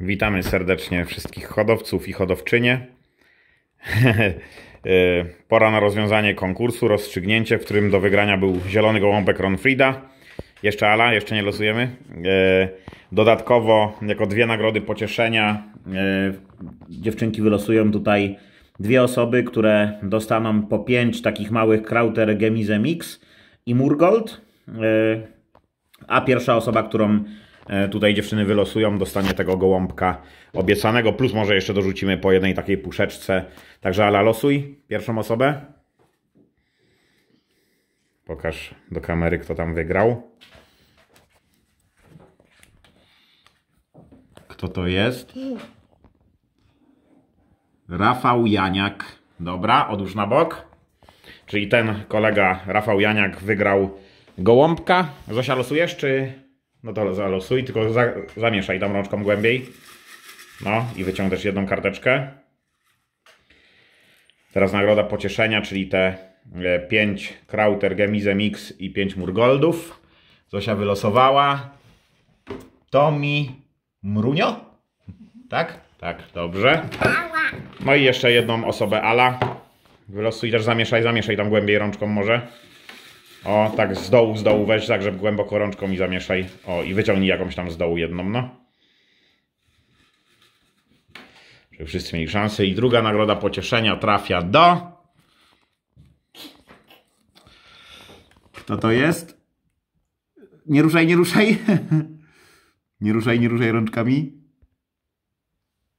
Witamy serdecznie wszystkich hodowców i hodowczynie. E, pora na rozwiązanie konkursu, rozstrzygnięcie, w którym do wygrania był zielony gołąbek Ronfrida. Jeszcze Ala, jeszcze nie losujemy. E, dodatkowo, jako dwie nagrody pocieszenia, e, dziewczynki wylosują tutaj dwie osoby, które dostaną po pięć takich małych Krauter Gemize Mix i Murgold. A pierwsza osoba, którą E, tutaj dziewczyny wylosują, dostanie tego gołąbka obiecanego, plus może jeszcze dorzucimy po jednej takiej puszeczce. Także Ala, losuj pierwszą osobę. Pokaż do kamery, kto tam wygrał. Kto to jest? Rafał Janiak. Dobra, odłóż na bok. Czyli ten kolega Rafał Janiak wygrał gołąbka. Zosia, losujesz czy... No to zalosuj, tylko za, zamieszaj tam rączką głębiej. No i wyciągnę też jedną karteczkę. Teraz nagroda pocieszenia, czyli te 5 e, Krauter Gemize Mix i 5 Murgoldów. Zosia wylosowała. Tomi Mrunio? Tak? Tak, dobrze. No i jeszcze jedną osobę Ala. Wylosuj też, zamieszaj, zamieszaj tam głębiej rączką może. O, tak z dołu, z dołu weź tak, żeby głęboko rączką i zamieszaj. O, i wyciągnij jakąś tam z dołu jedną, no. Żeby wszyscy mieli szansę. I druga nagroda pocieszenia trafia do... Kto to jest? Nie ruszaj, nie ruszaj. nie ruszaj, nie ruszaj rączkami.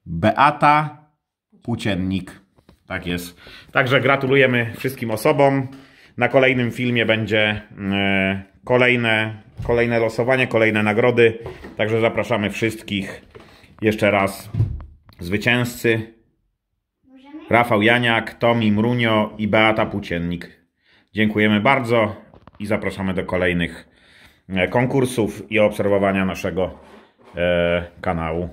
Beata Płóciennik. Tak jest. Także gratulujemy wszystkim osobom. Na kolejnym filmie będzie e, kolejne, kolejne losowanie, kolejne nagrody. Także zapraszamy wszystkich. Jeszcze raz zwycięzcy. Rafał Janiak, Tomi Mrunio i Beata Płóciennik. Dziękujemy bardzo i zapraszamy do kolejnych e, konkursów i obserwowania naszego e, kanału.